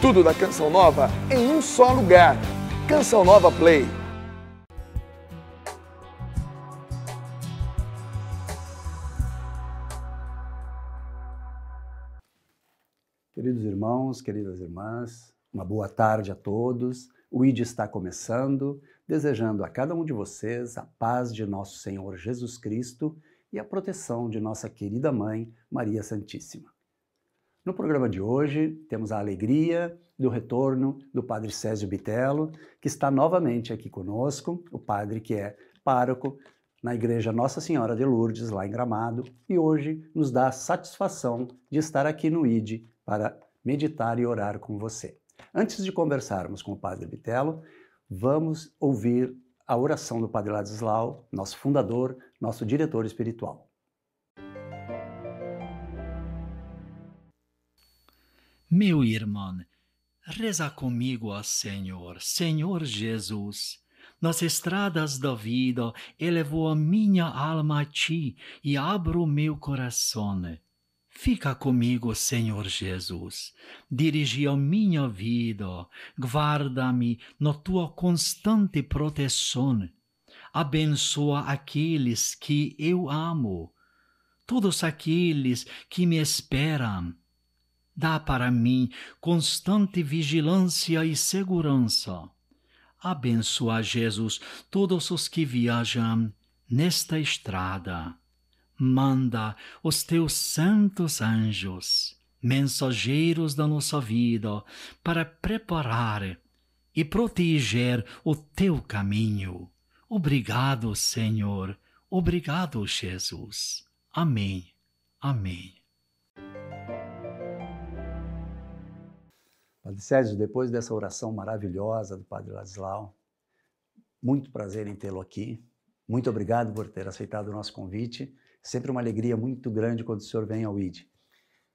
Tudo da Canção Nova em um só lugar. Canção Nova Play. Queridos irmãos, queridas irmãs, uma boa tarde a todos. O ID está começando, desejando a cada um de vocês a paz de nosso Senhor Jesus Cristo e a proteção de nossa querida mãe, Maria Santíssima. No programa de hoje, temos a alegria do retorno do Padre Césio Bitelo, que está novamente aqui conosco, o padre que é pároco na Igreja Nossa Senhora de Lourdes, lá em Gramado, e hoje nos dá a satisfação de estar aqui no ID para meditar e orar com você. Antes de conversarmos com o Padre Bitelo, vamos ouvir a oração do Padre Ladislau, nosso fundador, nosso diretor espiritual. Meu irmão, reza comigo ao Senhor, Senhor Jesus. Nas estradas da vida, elevo a minha alma a ti e abro meu coração. Fica comigo, Senhor Jesus. Dirige a minha vida. Guarda-me na tua constante proteção. Abençoa aqueles que eu amo. Todos aqueles que me esperam dá para mim constante vigilância e segurança. Abençoa, Jesus, todos os que viajam nesta estrada. Manda os teus santos anjos, mensageiros da nossa vida, para preparar e proteger o teu caminho. Obrigado, Senhor. Obrigado, Jesus. Amém. Amém. Padre Sérgio, depois dessa oração maravilhosa do Padre Ladislau, muito prazer em tê-lo aqui. Muito obrigado por ter aceitado o nosso convite. Sempre uma alegria muito grande quando o senhor vem ao ID.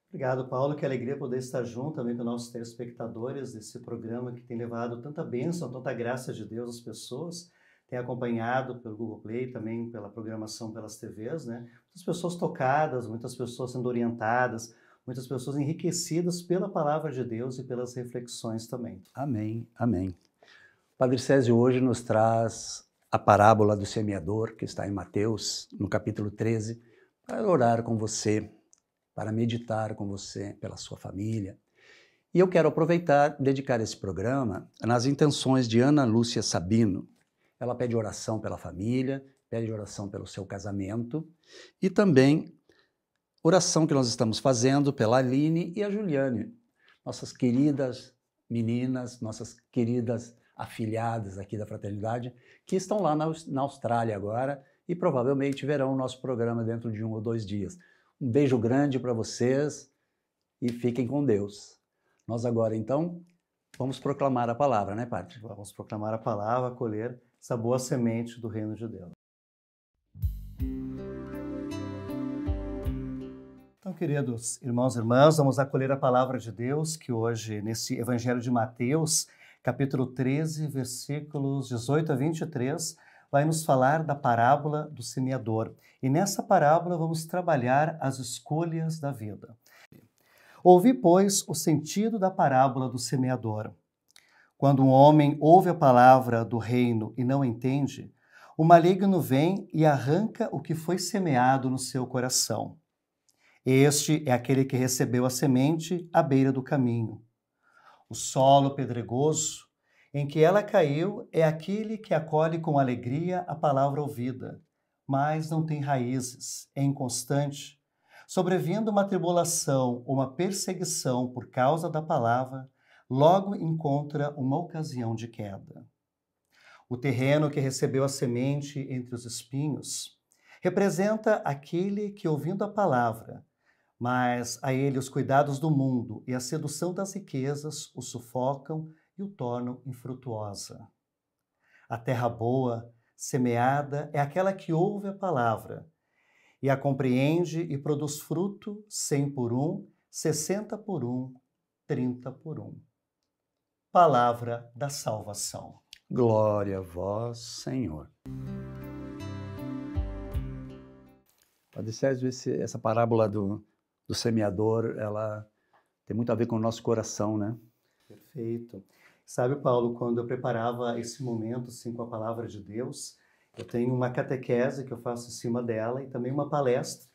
Obrigado, Paulo. Que alegria poder estar junto também com nossos telespectadores desse programa que tem levado tanta bênção, tanta graça de Deus às pessoas. Tem acompanhado pelo Google Play, também pela programação pelas TVs, né? Muitas pessoas tocadas, muitas pessoas sendo orientadas, muitas pessoas enriquecidas pela palavra de Deus e pelas reflexões também. Amém, amém. Padre Césio hoje nos traz a parábola do semeador, que está em Mateus, no capítulo 13, para orar com você, para meditar com você, pela sua família. E eu quero aproveitar, dedicar esse programa nas intenções de Ana Lúcia Sabino. Ela pede oração pela família, pede oração pelo seu casamento e também oração que nós estamos fazendo pela Aline e a Juliane, nossas queridas meninas, nossas queridas afiliadas aqui da fraternidade, que estão lá na, na Austrália agora e provavelmente verão o nosso programa dentro de um ou dois dias. Um beijo grande para vocês e fiquem com Deus. Nós agora, então, vamos proclamar a palavra, né, Padre? Vamos proclamar a palavra, colher essa boa semente do reino de Deus. Então, queridos irmãos e irmãs, vamos acolher a palavra de Deus que hoje, nesse Evangelho de Mateus, capítulo 13, versículos 18 a 23, vai nos falar da parábola do semeador. E nessa parábola vamos trabalhar as escolhas da vida. Ouvi, pois, o sentido da parábola do semeador. Quando um homem ouve a palavra do reino e não entende, o maligno vem e arranca o que foi semeado no seu coração. Este é aquele que recebeu a semente à beira do caminho. O solo pedregoso em que ela caiu é aquele que acolhe com alegria a palavra ouvida, mas não tem raízes, é inconstante. Sobrevindo uma tribulação ou uma perseguição por causa da palavra, logo encontra uma ocasião de queda. O terreno que recebeu a semente entre os espinhos representa aquele que, ouvindo a palavra, mas a ele os cuidados do mundo e a sedução das riquezas o sufocam e o tornam infrutuosa. A terra boa, semeada, é aquela que ouve a palavra e a compreende e produz fruto cem por um, sessenta por um, trinta por um. Palavra da salvação. Glória a vós, Senhor. Padre Sérgio, esse, essa parábola do, do semeador, ela tem muito a ver com o nosso coração, né? Perfeito. Sabe, Paulo, quando eu preparava esse momento assim com a palavra de Deus, eu tenho uma catequese que eu faço em cima dela e também uma palestra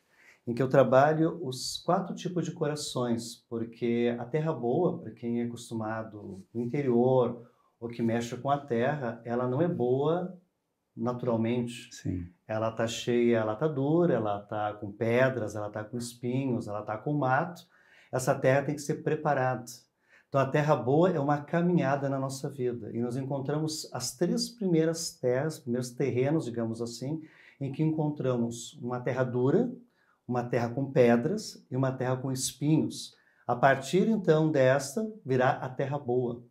em que eu trabalho os quatro tipos de corações, porque a terra boa, para quem é acostumado no interior ou que mexe com a terra, ela não é boa naturalmente. Sim. Ela está cheia, ela está dura, ela está com pedras, ela está com espinhos, ela está com mato. Essa terra tem que ser preparada. Então a terra boa é uma caminhada na nossa vida e nós encontramos as três primeiras terras, primeiros terrenos, digamos assim, em que encontramos uma terra dura, uma terra com pedras e uma terra com espinhos. A partir então desta virá a terra boa.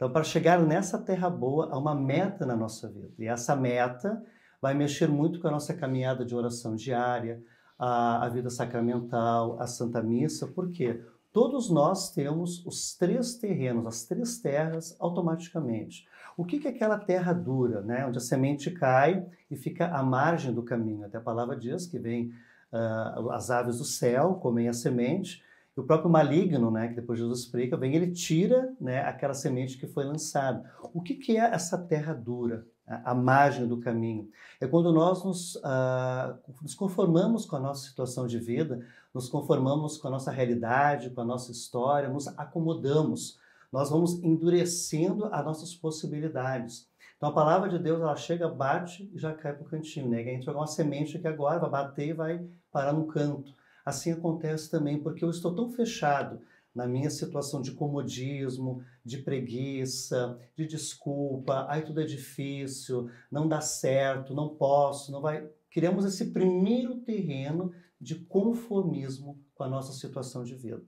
Então, para chegar nessa terra boa, há uma meta na nossa vida. E essa meta vai mexer muito com a nossa caminhada de oração diária, a, a vida sacramental, a Santa Missa, porque todos nós temos os três terrenos, as três terras automaticamente. O que, que é aquela terra dura, né? onde a semente cai e fica à margem do caminho? Até a palavra diz que vem uh, as aves do céu, comem a semente, e o próprio maligno, né, que depois Jesus explica, vem ele tira né, aquela semente que foi lançada. O que, que é essa terra dura? a margem do caminho. É quando nós nos, ah, nos, conformamos com a nossa situação de vida, nos conformamos com a nossa realidade, com a nossa história, nos acomodamos. Nós vamos endurecendo as nossas possibilidades. Então a palavra de Deus, ela chega, bate e já cai para o cantinho. Né? A gente uma semente aqui agora, vai bater e vai parar no canto assim acontece também porque eu estou tão fechado na minha situação de comodismo, de preguiça, de desculpa, ai tudo é difícil, não dá certo, não posso, não vai. Criamos esse primeiro terreno de conformismo com a nossa situação de vida.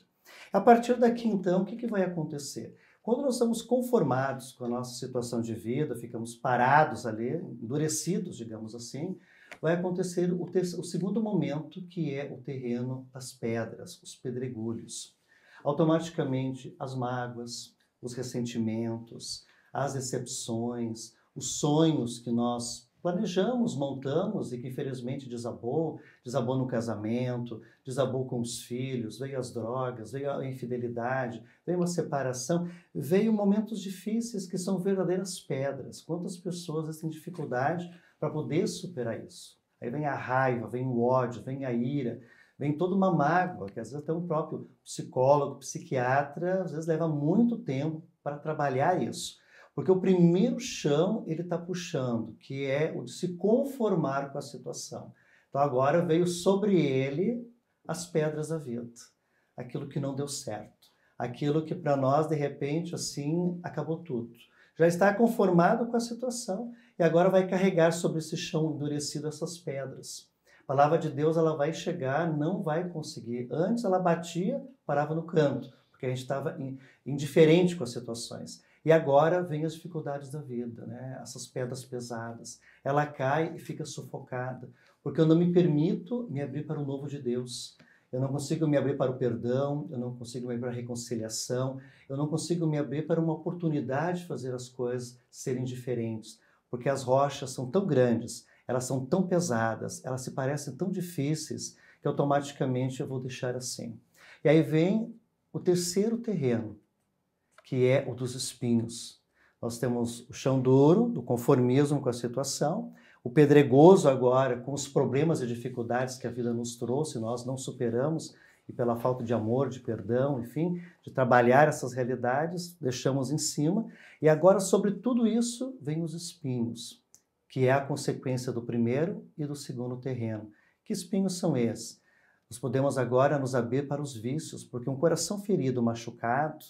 A partir daqui, então, o que, que vai acontecer? Quando nós estamos conformados com a nossa situação de vida, ficamos parados ali, endurecidos, digamos assim, vai acontecer o, o segundo momento, que é o terreno das pedras, os pedregulhos. Automaticamente, as mágoas, os ressentimentos, as decepções, os sonhos que nós planejamos, montamos e que infelizmente desabou, desabou no casamento, desabou com os filhos, veio as drogas, veio a infidelidade, veio uma separação, veio momentos difíceis que são verdadeiras pedras. Quantas pessoas têm dificuldade para poder superar isso? Aí vem a raiva, vem o ódio, vem a ira, vem toda uma mágoa, que às vezes até um próprio psicólogo, psiquiatra, às vezes leva muito tempo para trabalhar isso. Porque o primeiro chão ele está puxando, que é o de se conformar com a situação. Então agora veio sobre ele as pedras da vida, aquilo que não deu certo, aquilo que para nós de repente assim acabou tudo. Já está conformado com a situação e agora vai carregar sobre esse chão endurecido essas pedras. A palavra de Deus ela vai chegar, não vai conseguir. Antes ela batia, parava no canto, porque a gente estava indiferente com as situações. E agora vem as dificuldades da vida, né? essas pedras pesadas. Ela cai e fica sufocada, porque eu não me permito me abrir para o novo de Deus. Eu não consigo me abrir para o perdão, eu não consigo me abrir para a reconciliação, eu não consigo me abrir para uma oportunidade de fazer as coisas serem diferentes, porque as rochas são tão grandes, elas são tão pesadas, elas se parecem tão difíceis, que automaticamente eu vou deixar assim. E aí vem o terceiro terreno, que é o dos espinhos. Nós temos o chão duro, do conformismo com a situação, o pedregoso agora, com os problemas e dificuldades que a vida nos trouxe, nós não superamos, e pela falta de amor, de perdão, enfim, de trabalhar essas realidades, deixamos em cima. E agora, sobre tudo isso, vem os espinhos, que é a consequência do primeiro e do segundo terreno. Que espinhos são esses? Nós podemos agora nos abrir para os vícios, porque um coração ferido, machucado,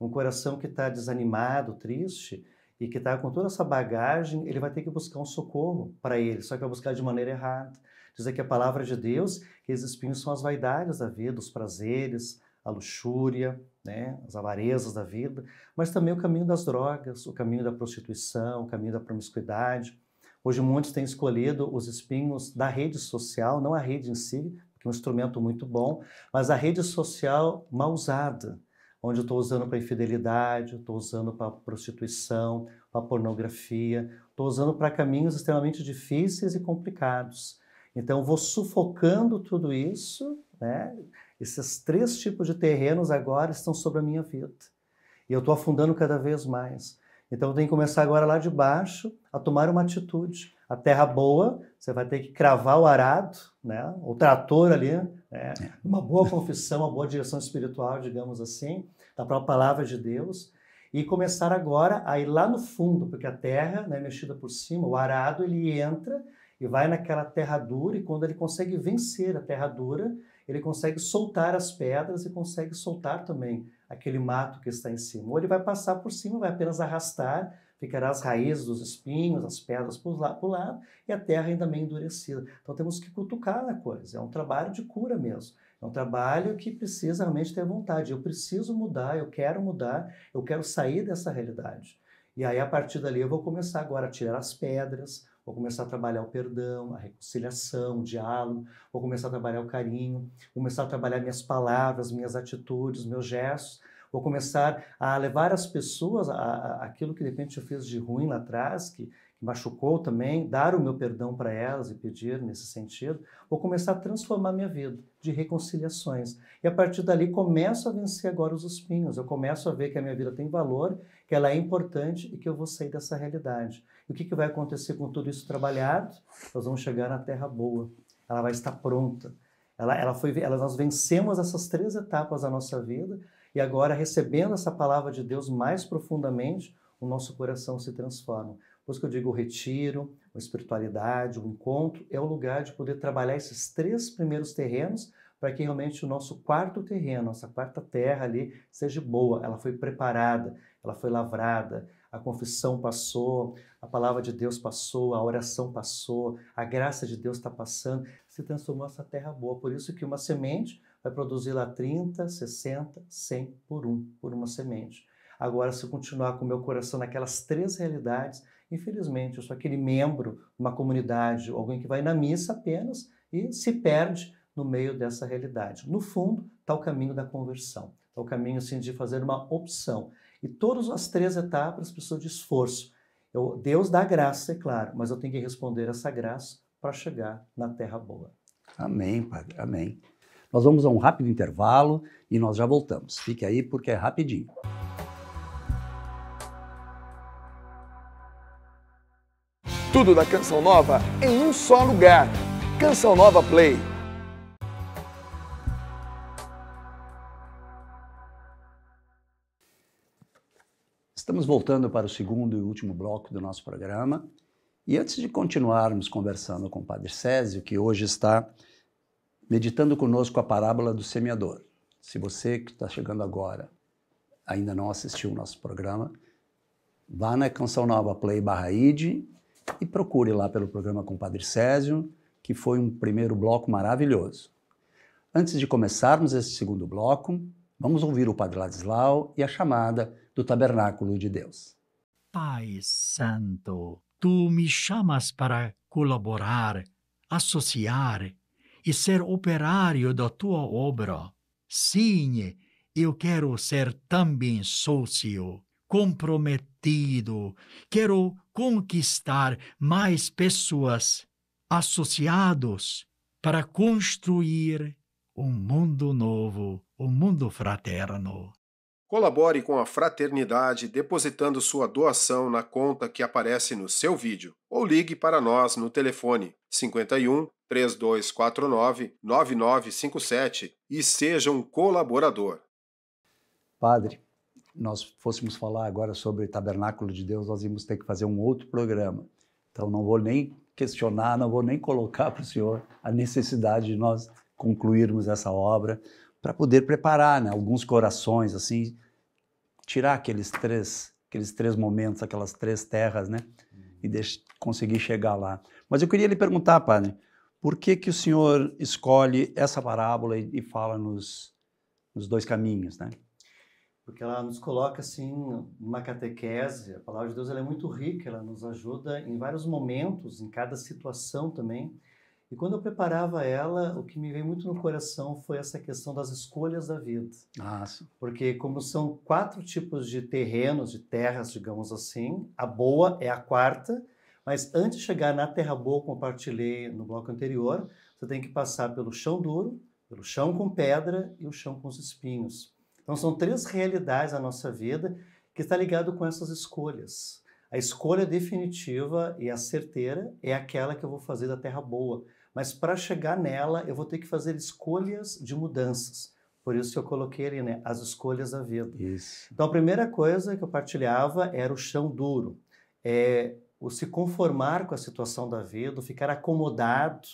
um coração que está desanimado, triste e que está com toda essa bagagem, ele vai ter que buscar um socorro para ele, só que vai buscar de maneira errada. Diz aqui a palavra de Deus que esses espinhos são as vaidades da vida, os prazeres, a luxúria, né, as avarezas da vida, mas também o caminho das drogas, o caminho da prostituição, o caminho da promiscuidade. Hoje muitos têm escolhido os espinhos da rede social, não a rede em si, que é um instrumento muito bom, mas a rede social mal usada, onde eu estou usando para infidelidade, estou usando para prostituição, para pornografia, estou usando para caminhos extremamente difíceis e complicados. Então, vou sufocando tudo isso, né? Esses três tipos de terrenos agora estão sobre a minha vida. E eu estou afundando cada vez mais. Então, eu tenho que começar agora lá de baixo a tomar uma atitude. A terra boa, você vai ter que cravar o arado, né? o trator ali, né? É. uma boa confissão, uma boa direção espiritual, digamos assim, da própria palavra de Deus, e começar agora a ir lá no fundo, porque a terra, né, mexida por cima, o arado, ele entra e vai naquela terra dura, e quando ele consegue vencer a terra dura, ele consegue soltar as pedras e consegue soltar também aquele mato que está em cima. Ou ele vai passar por cima, vai apenas arrastar, ficará as raízes dos espinhos, as pedras por lá, por lá e a terra ainda meio endurecida. Então temos que cutucar a coisa, é um trabalho de cura mesmo. É um trabalho que precisa realmente ter vontade. Eu preciso mudar, eu quero mudar, eu quero sair dessa realidade. E aí, a partir dali, eu vou começar agora a tirar as pedras, vou começar a trabalhar o perdão, a reconciliação, o diálogo, vou começar a trabalhar o carinho, começar a trabalhar minhas palavras, minhas atitudes, meus gestos, Vou começar a levar as pessoas a, a aquilo que de repente eu fiz de ruim lá atrás, que, que machucou também, dar o meu perdão para elas e pedir nesse sentido, Vou começar a transformar minha vida de reconciliações. E a partir dali começo a vencer agora os espinhos, eu começo a ver que a minha vida tem valor, que ela é importante e que eu vou sair dessa realidade. E o que, que vai acontecer com tudo isso trabalhado? Nós vamos chegar na terra boa, ela vai estar pronta. Ela, ela foi, ela, nós vencemos essas três etapas da nossa vida e agora, recebendo essa palavra de Deus mais profundamente, o nosso coração se transforma. Por isso que eu digo o retiro, a espiritualidade, o encontro, é o lugar de poder trabalhar esses três primeiros terrenos para que realmente o nosso quarto terreno, nossa quarta terra ali, seja boa. Ela foi preparada, ela foi lavrada, a confissão passou, a palavra de Deus passou, a oração passou, a graça de Deus está passando, se transformou essa terra boa. Por isso que uma semente vai produzir lá 30, 60, 100 por um, por uma semente. Agora, se eu continuar com o meu coração naquelas três realidades, infelizmente, eu sou aquele membro de uma comunidade, alguém que vai na missa apenas e se perde no meio dessa realidade. No fundo, está o caminho da conversão, está o caminho assim, de fazer uma opção. E todas as três etapas precisam de esforço. Eu, Deus dá graça, é claro, mas eu tenho que responder essa graça para chegar na terra boa. Amém, Padre. Amém. Nós vamos a um rápido intervalo e nós já voltamos. Fique aí porque é rapidinho. Tudo da Canção Nova em um só lugar. Canção Nova Play. Estamos voltando para o segundo e último bloco do nosso programa. E antes de continuarmos conversando com o Padre Césio, que hoje está meditando conosco a parábola do semeador. Se você que está chegando agora ainda não assistiu o nosso programa, vá na Canção Nova Play barra ID e procure lá pelo programa com o Padre Césio, que foi um primeiro bloco maravilhoso. Antes de começarmos esse segundo bloco, vamos ouvir o Padre Ladislau e a chamada do Tabernáculo de Deus. Pai Santo, tu me chamas para colaborar, associar, e ser operário da tua obra. Sim, eu quero ser também sócio, comprometido, quero conquistar mais pessoas, associados, para construir um mundo novo, um mundo fraterno. Colabore com a Fraternidade depositando sua doação na conta que aparece no seu vídeo ou ligue para nós no telefone 51 3249 9957 e seja um colaborador. Padre, nós fôssemos falar agora sobre Tabernáculo de Deus, nós íamos ter que fazer um outro programa. Então não vou nem questionar, não vou nem colocar para o senhor a necessidade de nós concluirmos essa obra para poder preparar né, alguns corações assim tirar aqueles três, aqueles três momentos, aquelas três terras, né? E deixe, conseguir chegar lá. Mas eu queria lhe perguntar, padre, por que que o senhor escolhe essa parábola e, e fala nos, nos dois caminhos, né? Porque ela nos coloca assim numa catequese. A palavra de Deus ela é muito rica, ela nos ajuda em vários momentos, em cada situação também e quando eu preparava ela, o que me veio muito no coração foi essa questão das escolhas da vida. Ah, sim. Porque como são quatro tipos de terrenos, de terras, digamos assim, a boa é a quarta, mas antes de chegar na terra boa, compartilhei no bloco anterior, você tem que passar pelo chão duro, pelo chão com pedra e o chão com os espinhos. Então são três realidades da nossa vida que está ligado com essas escolhas. A escolha definitiva e a certeira é aquela que eu vou fazer da terra boa. Mas para chegar nela, eu vou ter que fazer escolhas de mudanças. Por isso que eu coloquei ali, né? As escolhas da vida. Isso. Então, a primeira coisa que eu partilhava era o chão duro. É o se conformar com a situação da vida, o ficar acomodado,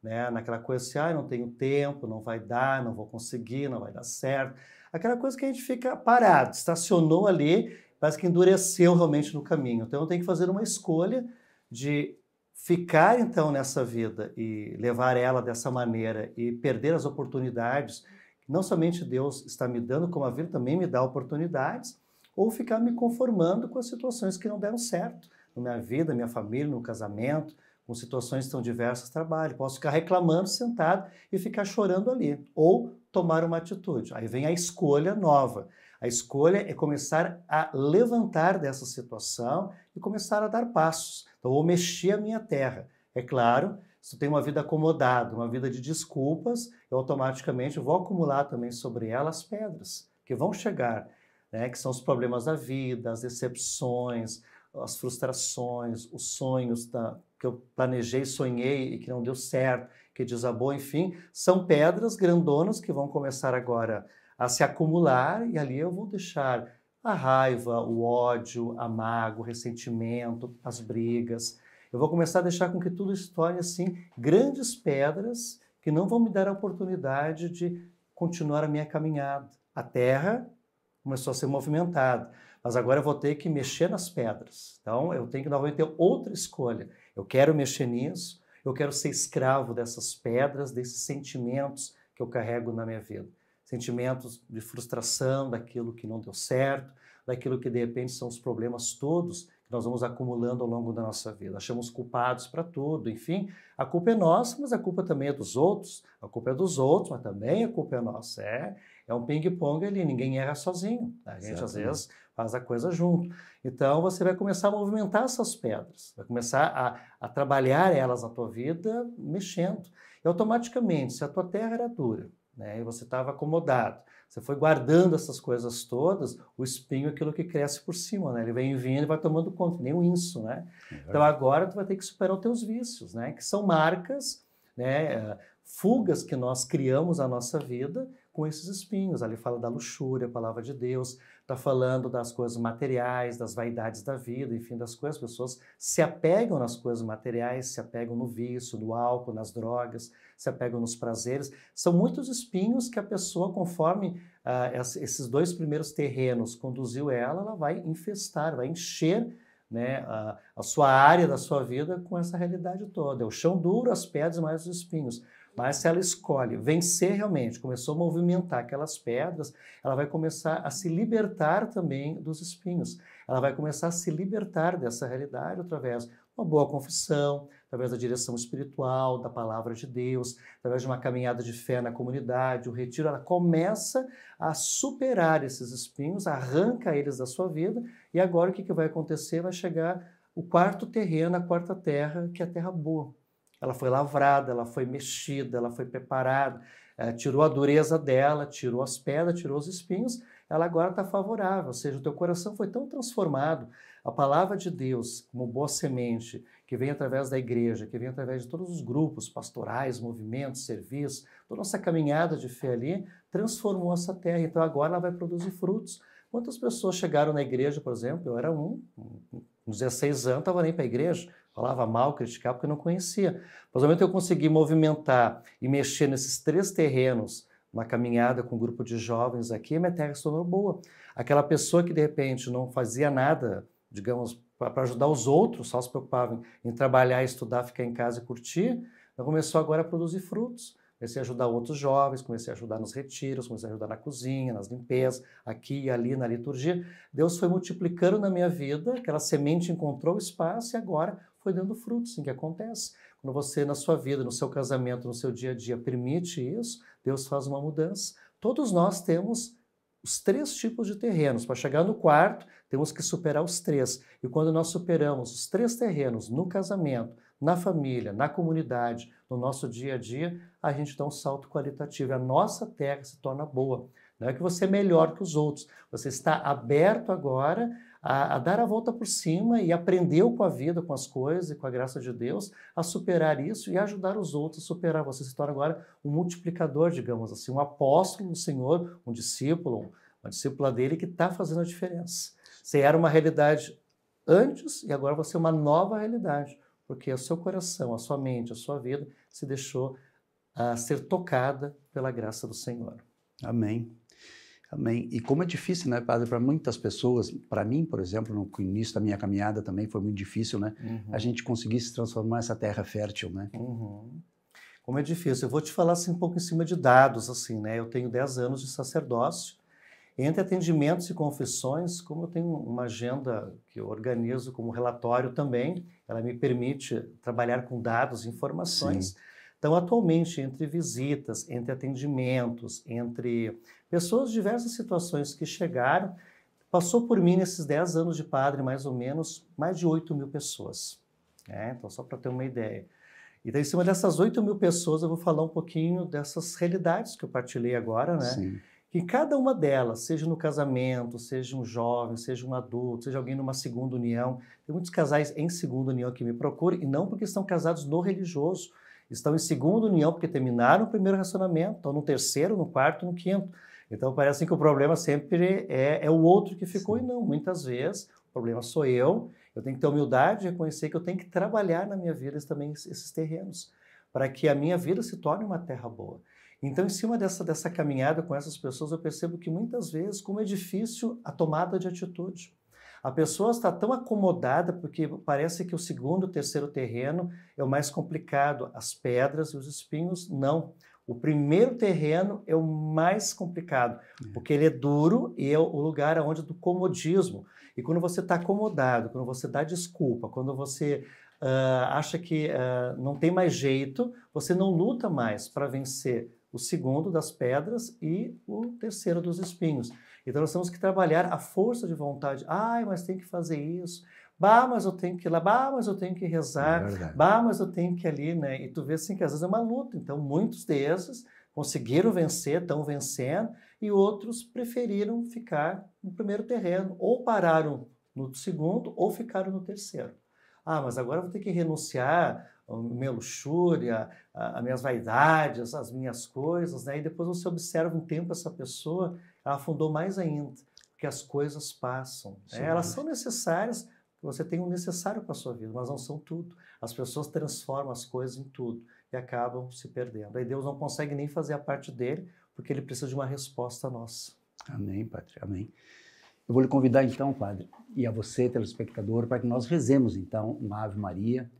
né? Naquela coisa assim, ah, não tenho tempo, não vai dar, não vou conseguir, não vai dar certo. Aquela coisa que a gente fica parado, estacionou ali parece que endureceu realmente no caminho. Então eu tenho que fazer uma escolha de ficar então nessa vida e levar ela dessa maneira e perder as oportunidades não somente Deus está me dando, como a vida também me dá oportunidades, ou ficar me conformando com as situações que não deram certo na minha vida, na minha família, no casamento, com situações tão diversas, trabalho. Posso ficar reclamando, sentado e ficar chorando ali, ou tomar uma atitude. Aí vem a escolha nova. A escolha é começar a levantar dessa situação e começar a dar passos. Então, vou mexer a minha terra. É claro, se eu tenho uma vida acomodada, uma vida de desculpas, eu automaticamente vou acumular também sobre ela as pedras que vão chegar, né? que são os problemas da vida, as decepções, as frustrações, os sonhos da, que eu planejei, sonhei e que não deu certo, que desabou, enfim, são pedras grandonas que vão começar agora a se acumular e ali eu vou deixar a raiva, o ódio, a mágoa, o ressentimento, as brigas. Eu vou começar a deixar com que tudo se torne assim grandes pedras que não vão me dar a oportunidade de continuar a minha caminhada. A terra começou a ser movimentada, mas agora eu vou ter que mexer nas pedras. Então eu tenho que novamente ter outra escolha. Eu quero mexer nisso, eu quero ser escravo dessas pedras, desses sentimentos que eu carrego na minha vida sentimentos de frustração daquilo que não deu certo, daquilo que de repente são os problemas todos que nós vamos acumulando ao longo da nossa vida. Achamos culpados para tudo, enfim, a culpa é nossa, mas a culpa também é dos outros. A culpa é dos outros, mas também a culpa é nossa. É, é um ping-pong ali, ninguém erra sozinho. Né? A gente às vezes faz a coisa junto. Então você vai começar a movimentar essas pedras, vai começar a, a trabalhar elas na tua vida mexendo. E automaticamente, se a tua terra era dura, né? E você estava acomodado. Você foi guardando essas coisas todas, o espinho é aquilo que cresce por cima, né? Ele vem vindo e vai tomando conta, nem um inso, né? É então agora tu vai ter que superar os teus vícios, né? Que são marcas, né? Eh, fugas que nós criamos na nossa vida com esses espinhos. Ali fala da luxúria, a palavra de Deus, está falando das coisas materiais, das vaidades da vida, enfim, das coisas. As pessoas se apegam nas coisas materiais, se apegam no vício, no álcool, nas drogas, se apegam nos prazeres. São muitos espinhos que a pessoa, conforme ah, esses dois primeiros terrenos conduziu ela, ela vai infestar, vai encher né, uhum. a, a sua área da sua vida com essa realidade toda. É o chão duro, as pedras mais os espinhos. Mas se ela escolhe vencer realmente, começou a movimentar aquelas pedras, ela vai começar a se libertar também dos espinhos. Ela vai começar a se libertar dessa realidade através uma boa confissão, através da direção espiritual, da palavra de Deus, através de uma caminhada de fé na comunidade, o retiro, ela começa a superar esses espinhos, arranca eles da sua vida, e agora o que, vai acontecer? Vai chegar o quarto terreno, a quarta terra, que é a terra boa. Ela foi lavrada, ela foi mexida, ela foi preparada, eh, tirou a dureza dela, tirou as pedras, tirou os espinhos, ela agora está favorável, ou seja, o teu coração foi tão transformado. A palavra de Deus, como boa semente, que vem através da igreja, que vem através de todos os grupos pastorais, movimentos, serviços, toda nossa caminhada de fé ali, transformou essa terra. Então agora ela vai produzir frutos. Quantas pessoas chegaram na igreja, por exemplo? Eu era um, uns 16 anos, estava nem para a igreja, falava mal, criticava porque não conhecia. Mas ao momento que eu consegui movimentar e mexer nesses três terrenos, uma caminhada com um grupo de jovens aqui, a minha terra se tornou boa. Aquela pessoa que de repente não fazia nada, digamos, para ajudar os outros, só se preocupava em, em trabalhar, estudar, ficar em casa e curtir, ela começou agora a produzir frutos. Comecei a ajudar outros jovens, comecei a ajudar nos retiros, comecei a ajudar na cozinha, nas limpezas, aqui e ali, na liturgia. Deus foi multiplicando na minha vida, aquela semente encontrou espaço e agora foi dando frutos, assim que acontece. Quando você, na sua vida, no seu casamento, no seu dia a dia, permite isso, Deus faz uma mudança. Todos nós temos os três tipos de terrenos. Para chegar no quarto, temos que superar os três. E quando nós superamos os três terrenos no casamento, na família, na comunidade, no nosso dia a dia, a gente dá um salto qualitativo. A nossa terra se torna boa. Não é que você é melhor que os outros. Você está aberto agora a, a, dar a volta por cima e aprendeu com a vida, com as coisas e com a graça de Deus a superar isso e ajudar os outros a superar. Você se torna agora um multiplicador, digamos assim, um apóstolo do Senhor, um discípulo, uma discípula dele que está fazendo a diferença. Você era uma realidade antes e agora você é uma nova realidade, porque o seu coração, a sua mente, a sua vida se deixou ah, ser tocada pela graça do Senhor. Amém. Amém. E como é difícil, né, padre, para muitas pessoas, para mim, por exemplo, no início da minha caminhada também foi muito difícil, né, uhum. a gente conseguir se transformar essa terra fértil, né? Uhum. Como é difícil. Eu vou te falar assim um pouco em cima de dados, assim, né? Eu tenho 10 anos de sacerdócio. Entre atendimentos e confissões, como eu tenho uma agenda que eu organizo como relatório também, ela me permite trabalhar com dados, informações. Sim. Então, atualmente, entre visitas, entre atendimentos, entre pessoas de diversas situações que chegaram, passou por mim nesses 10 anos de padre, mais ou menos, mais de 8 mil pessoas. Né? então, só para ter uma ideia. Então, em cima dessas 8 mil pessoas, eu vou falar um pouquinho dessas realidades que eu partilhei agora, né? Sim. Que cada uma delas, seja no casamento, seja um jovem, seja um adulto, seja alguém numa segunda união, tem muitos casais em segunda união que me procuram, e não porque estão casados no religioso, estão em segunda união porque terminaram o primeiro relacionamento, estão no terceiro, no quarto, no quinto. Então parece que o problema sempre é, é o outro que ficou, Sim. e não, muitas vezes o problema sou eu. Eu tenho que ter humildade e reconhecer que eu tenho que trabalhar na minha vida também esses terrenos, para que a minha vida se torne uma terra boa. Então, em cima dessa, dessa caminhada com essas pessoas, eu percebo que muitas vezes, como é difícil a tomada de atitude. A pessoa está tão acomodada porque parece que o segundo, terceiro terreno é o mais complicado, as pedras e os espinhos não. O primeiro terreno é o mais complicado, é. porque ele é duro e é o lugar onde é do comodismo. E quando você está acomodado, quando você dá desculpa, quando você uh, acha que uh, não tem mais jeito, você não luta mais para vencer o segundo das pedras e o terceiro dos espinhos. Então nós temos que trabalhar a força de vontade. Ai, mas tem que fazer isso. Bah, mas eu tenho que ir lá, bah, mas eu tenho que rezar, é bah, mas eu tenho que ir ali, né? E tu vê assim que às vezes é uma luta. Então muitos desses conseguiram vencer, estão vencendo, e outros preferiram ficar no primeiro terreno, ou pararam no segundo, ou ficaram no terceiro. Ah, mas agora eu vou ter que renunciar a minha luxúria, as minhas vaidades, as minhas coisas, né? E depois você observa um tempo essa pessoa, ela afundou mais ainda, porque as coisas passam. Né? Elas são necessárias, você tem o um necessário para a sua vida, mas não são tudo. As pessoas transformam as coisas em tudo e acabam se perdendo. Aí Deus não consegue nem fazer a parte dele, porque ele precisa de uma resposta nossa. Amém, Padre. Amém. Eu vou lhe convidar então, Padre, e a você, telespectador, para que nós rezemos então uma Ave Maria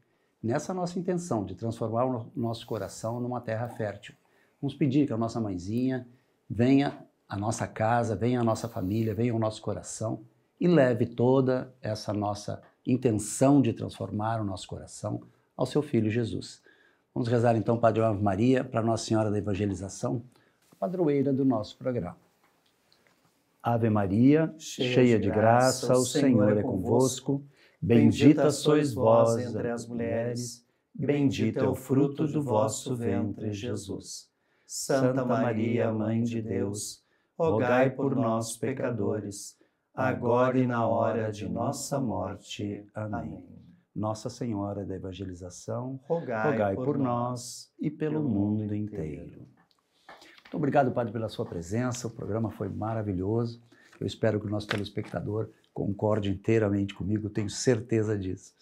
nessa nossa intenção de transformar o nosso coração numa terra fértil. Vamos pedir que a nossa mãezinha venha à nossa casa, venha à nossa família, venha ao nosso coração e leve toda essa nossa intenção de transformar o nosso coração ao seu filho Jesus. Vamos rezar então, Padre Ave Maria, para Nossa Senhora da Evangelização, a padroeira do nosso programa. Ave Maria, cheia, cheia de graça, o Senhor é, é convosco. Bendita sois vós entre as mulheres, bendito é o fruto do vosso ventre, Jesus. Santa Maria, Mãe de Deus, rogai por nós, pecadores, agora e na hora de nossa morte. Amém. Nossa Senhora da Evangelização, rogai, rogai por, por nós e pelo mundo inteiro. Muito obrigado, Padre, pela sua presença. O programa foi maravilhoso. Eu espero que o nosso telespectador concorde inteiramente comigo, eu tenho certeza disso.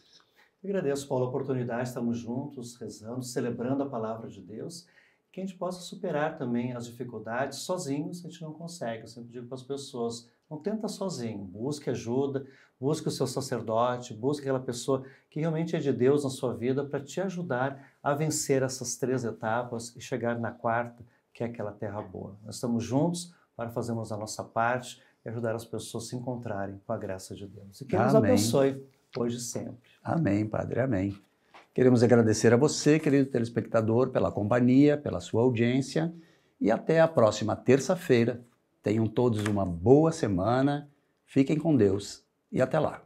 Eu agradeço, Paulo, a oportunidade, estamos juntos, rezando, celebrando a palavra de Deus, que a gente possa superar também as dificuldades sozinhos, a gente não consegue. Eu sempre digo para as pessoas, não tenta sozinho, busque ajuda, busque o seu sacerdote, busque aquela pessoa que realmente é de Deus na sua vida para te ajudar a vencer essas três etapas e chegar na quarta, que é aquela terra boa. Nós estamos juntos para fazermos a nossa parte, e ajudar as pessoas a se encontrarem com a graça de Deus. E que Deus abençoe hoje e sempre. Amém, Padre, amém. Queremos agradecer a você, querido telespectador, pela companhia, pela sua audiência e até a próxima terça-feira. Tenham todos uma boa semana, fiquem com Deus e até lá.